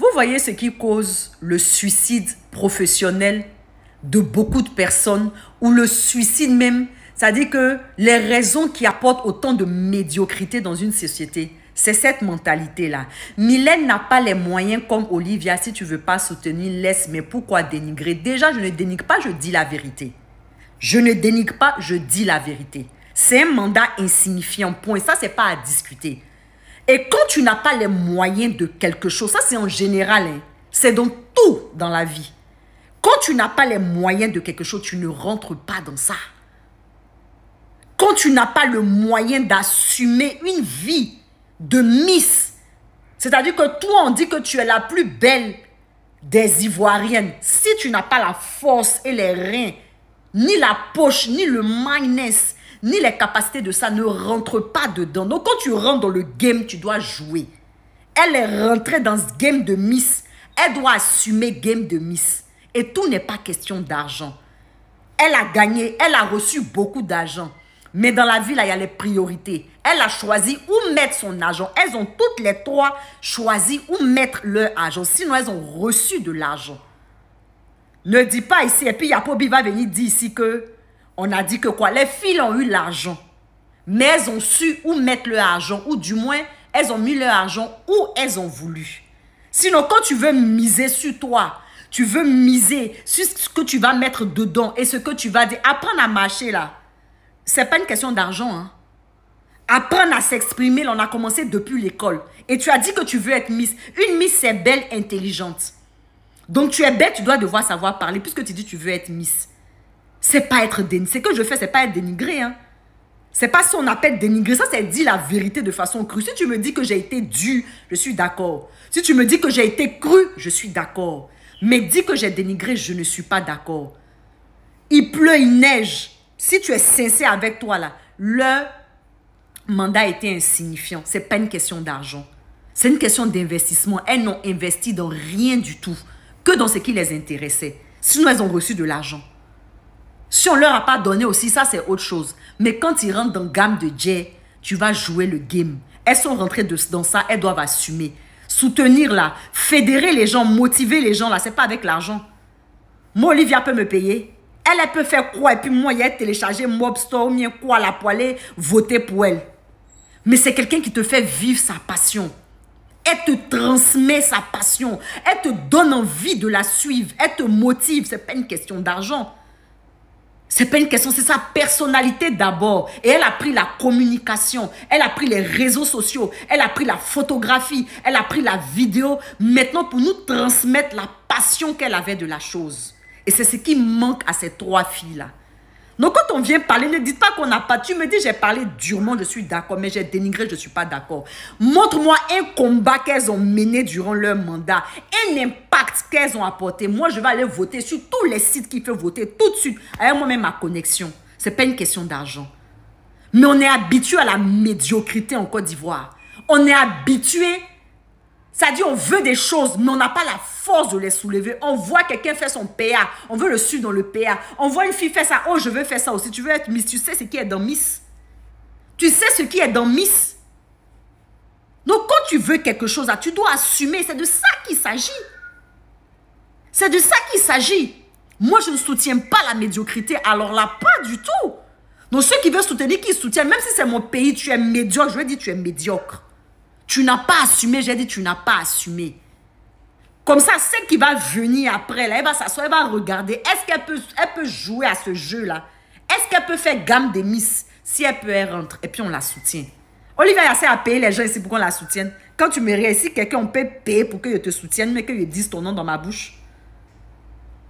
Vous voyez ce qui cause le suicide professionnel de beaucoup de personnes ou le suicide même. C'est-à-dire que les raisons qui apportent autant de médiocrité dans une société, c'est cette mentalité-là. Mylène n'a pas les moyens comme Olivia. Si tu veux pas soutenir, laisse. Mais pourquoi dénigrer Déjà, je ne dénigre pas, je dis la vérité. Je ne dénigre pas, je dis la vérité. C'est un mandat insignifiant, point. Ça, c'est pas à discuter. Et quand tu n'as pas les moyens de quelque chose, ça c'est en général, hein, c'est dans tout dans la vie. Quand tu n'as pas les moyens de quelque chose, tu ne rentres pas dans ça. Quand tu n'as pas le moyen d'assumer une vie de Miss, c'est-à-dire que toi, on dit que tu es la plus belle des Ivoiriennes. Si tu n'as pas la force et les reins, ni la poche, ni le mindness, ni les capacités de ça ne rentrent pas dedans. Donc quand tu rentres dans le game, tu dois jouer. Elle est rentrée dans ce game de Miss. Elle doit assumer game de Miss. Et tout n'est pas question d'argent. Elle a gagné, elle a reçu beaucoup d'argent. Mais dans la vie, là, il y a les priorités. Elle a choisi où mettre son argent. Elles ont toutes les trois choisi où mettre leur argent. Sinon, elles ont reçu de l'argent. Ne dis pas ici. Et puis, Yapobi va venir dire ici que on a dit que quoi Les filles ont eu l'argent, mais elles ont su où mettre leur argent, ou du moins, elles ont mis leur argent où elles ont voulu. Sinon, quand tu veux miser sur toi, tu veux miser sur ce que tu vas mettre dedans et ce que tu vas dire, apprendre à marcher là, c'est pas une question d'argent. Hein. Apprendre à s'exprimer, on a commencé depuis l'école. Et tu as dit que tu veux être Miss. Une Miss, c'est belle, intelligente. Donc tu es belle, tu dois devoir savoir parler puisque tu dis que tu veux être Miss c'est pas être dénigré. Ce que je fais, c'est pas être dénigré. Hein. C'est pas on appelle dénigré. Ça, c'est dire la vérité de façon crue. Si tu me dis que j'ai été dû, je suis d'accord. Si tu me dis que j'ai été cru, je suis d'accord. Mais dis que j'ai dénigré, je ne suis pas d'accord. Il pleut, il neige. Si tu es sincère avec toi, là, le mandat était insignifiant. C'est pas une question d'argent. C'est une question d'investissement. Elles n'ont investi dans rien du tout que dans ce qui les intéressait. Sinon, elles ont reçu de l'argent. Si on leur a pas donné aussi, ça c'est autre chose. Mais quand ils rentrent dans gamme de J, tu vas jouer le game. Elles sont rentrées de, dans ça, elles doivent assumer. Soutenir là, fédérer les gens, motiver les gens là, c'est pas avec l'argent. Moi, Olivia peut me payer. Elle, elle peut faire quoi Et puis moi, il a téléchargé il ou bien quoi, la poêler, voter pour elle. Mais c'est quelqu'un qui te fait vivre sa passion. Elle te transmet sa passion. Elle te donne envie de la suivre. Elle te motive. C'est pas une question d'argent. C'est pas une question, c'est sa personnalité d'abord. Et elle a pris la communication, elle a pris les réseaux sociaux, elle a pris la photographie, elle a pris la vidéo, maintenant pour nous transmettre la passion qu'elle avait de la chose. Et c'est ce qui manque à ces trois filles-là. Donc quand on vient parler, ne dites pas qu'on n'a pas. Tu me dis, j'ai parlé durement, je suis d'accord, mais j'ai dénigré, je ne suis pas d'accord. Montre-moi un combat qu'elles ont mené durant leur mandat, un impact qu'elles ont apporté. Moi, je vais aller voter sur tous les sites qui peuvent voter tout de suite, avec moi-même ma connexion. Ce n'est pas une question d'argent. Mais on est habitué à la médiocrité en Côte d'Ivoire. On est habitué ça dit, on veut des choses, mais on n'a pas la force de les soulever. On voit quelqu'un faire son PA. On veut le suivre dans le PA. On voit une fille faire ça. Oh, je veux faire ça aussi. Tu veux être Miss. Tu sais ce qui est dans Miss. Tu sais ce qui est dans Miss. Donc, quand tu veux quelque chose, tu dois assumer. C'est de ça qu'il s'agit. C'est de ça qu'il s'agit. Moi, je ne soutiens pas la médiocrité. Alors là, pas du tout. Donc, ceux qui veulent soutenir, qui soutiennent. Même si c'est mon pays, tu es médiocre. Je veux dire, tu es médiocre. Tu n'as pas assumé. J'ai dit, tu n'as pas assumé. Comme ça, celle qui va venir après, là, elle va s'asseoir, elle va regarder. Est-ce qu'elle peut, elle peut jouer à ce jeu-là Est-ce qu'elle peut faire gamme des miss Si elle peut, elle rentre. Et puis, on la soutient. Olivier assez a payer les gens ici pour qu'on la soutienne. Quand tu me réussis, quelqu'un, on peut payer pour que je te soutienne, mais que je dise ton nom dans ma bouche.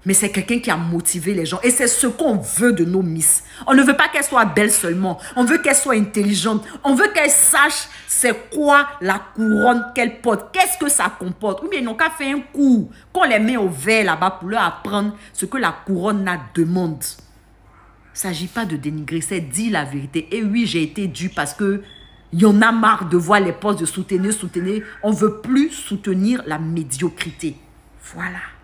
Mais c'est quelqu'un qui a motivé les gens. Et c'est ce qu'on veut de nos Miss. On ne veut pas qu'elles soient belles seulement. On veut qu'elles soient intelligentes. On veut qu'elles sachent c'est quoi la couronne qu'elles portent. Qu'est-ce que ça comporte. Ou bien ils n'ont qu'à faire un coup. Qu'on les met au vert là-bas pour leur apprendre ce que la couronne la demande. Il ne s'agit pas de dénigrer. C'est dire la vérité. Et oui, j'ai été dû parce que y en a marre de voir les postes de soutenir, soutenir. On ne veut plus soutenir la médiocrité. Voilà.